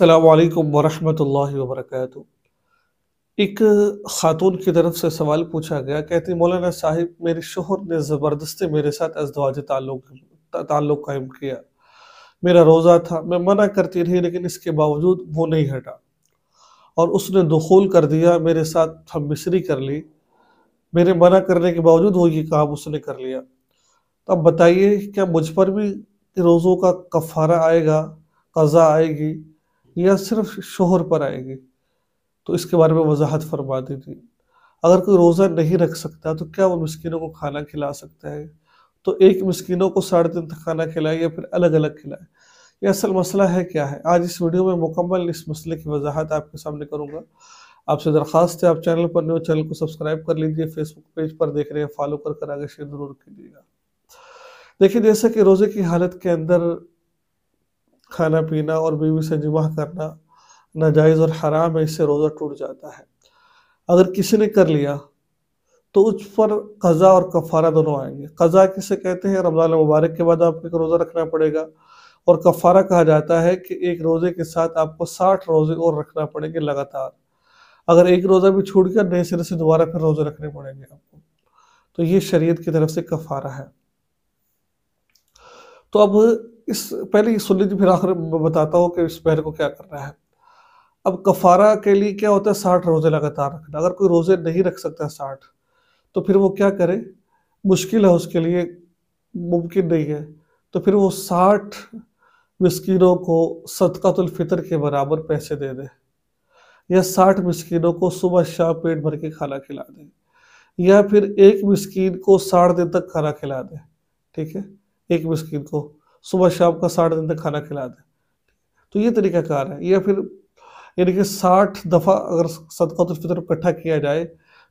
अल्लाम वरहमल वबरक एक ख़ातून की तरफ से सवाल पूछा गया कहती मौलाना साहिब मेरे शोहर ने ज़बरदस्ती मेरे साथ अजदवाज ताल्लुक ताल्लुक कायम किया मेरा रोज़ा था मैं मना करती रही लेकिन इसके बावजूद वो नहीं हटा और उसने दखूल कर दिया मेरे साथ हम मिसरी कर ली मेरे मना करने के बावजूद वो ये काम उसने कर लिया तो अब बताइए क्या मुझ पर भी रोज़ों का कफ़ारा आएगा कज़ा आएगी या सिर्फ शोहर पर आएगी तो इसके बारे में वजाहत फरमा दीजिए अगर कोई रोज़ा नहीं रख सकता तो क्या वो मस्किनों को खाना खिला सकता है तो एक मस्किनों को साढ़े दिन तक खाना खिलाए या फिर अलग अलग खिलाए यह असल मसला है क्या है आज इस वीडियो में मुकम्मल इस मसले की वजाहत आपके सामने करूँगा आपसे दरख्वास्त है आप चैनल पर न्यू चैनल को सब्सक्राइब कर लीजिए फेसबुक पेज पर देख रहे हैं फॉलो कर कर आगे शेयर जरूर कीजिएगा देखिए जैसा कि रोज़े की हालत के अंदर खाना पीना और बीवी से निवाह करना नाजायज़ और हराम है इससे रोज़ा टूट जाता है अगर किसी ने कर लिया तो उस पर कज़ा और कफ़ारा दोनों आएंगे कज़ा किसे कहते हैं रमज़ान मुबारक के बाद आपको एक रोज़ा रखना पड़ेगा और कफ़ारा कहा जाता है कि एक रोज़े के साथ आपको साठ रोज़े और रखना पड़ेंगे लगातार अगर एक रोज़ा भी छूट गया नए सिरे से दोबारा फिर रोज़े रखने पड़ेंगे आपको तो ये शरीयत की तरफ से कफ़ारा है तो अब इस पहले ये सुन लीजिए फिर आखिर बताता हूँ कि इस पहल को क्या करना है अब कफारा के लिए क्या होता है साठ रोज़े लगातार रखना अगर कोई रोज़े नहीं रख सकता साठ तो फिर वो क्या करे मुश्किल है उसके लिए मुमकिन नहीं है तो फिर वो साठ मस्किनों को सदकातुल्फ़ितर के बराबर पैसे दे दे या साठ मस्किनों को सुबह शाम पेट भर के खाना खिला दे या फिर एक मस्किन को साठ दिन तक खाना खिला दे ठीक है एक मस्किन को सुबह शाम का साठ दिन तक खाना खिला दें तो ये तरीका कार है या फिर यानी कि साठ दफ़ा अगर सदक़तफ़ितर तो इकट्ठा किया जाए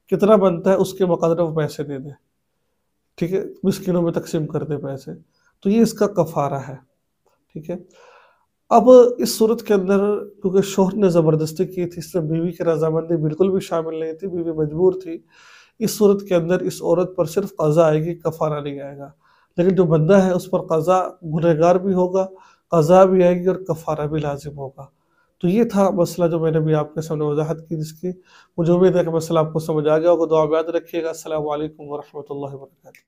कितना बनता है उसके मुकादरे में पैसे दे दें ठीक है मिसकिनों में तकसीम कर दें पैसे तो ये इसका कफारा है ठीक है अब इस सूरत के अंदर क्योंकि शोहर ने ज़बरदस्ती की थी इसमें बीवी की रजामंदी बिल्कुल भी शामिल नहीं थी बीवी मजबूर थी इस सूरत के अंदर इस औरत पर सिर्फ कज़ा आएगी कफारा नहीं आएगा लेकिन जो बंदा है उस पर कज़ा गुनहगार भी होगा कज़ा भी आएगी और कफ़ारा भी लाजिम होगा तो ये था मसला जो मैंने भी आपके सामने वजाहत की जिसकी मुझे उम्मीद है कि मसला आपको समझ आ गया होगा दुआ याद रखिएगा असल वरहमल वर्क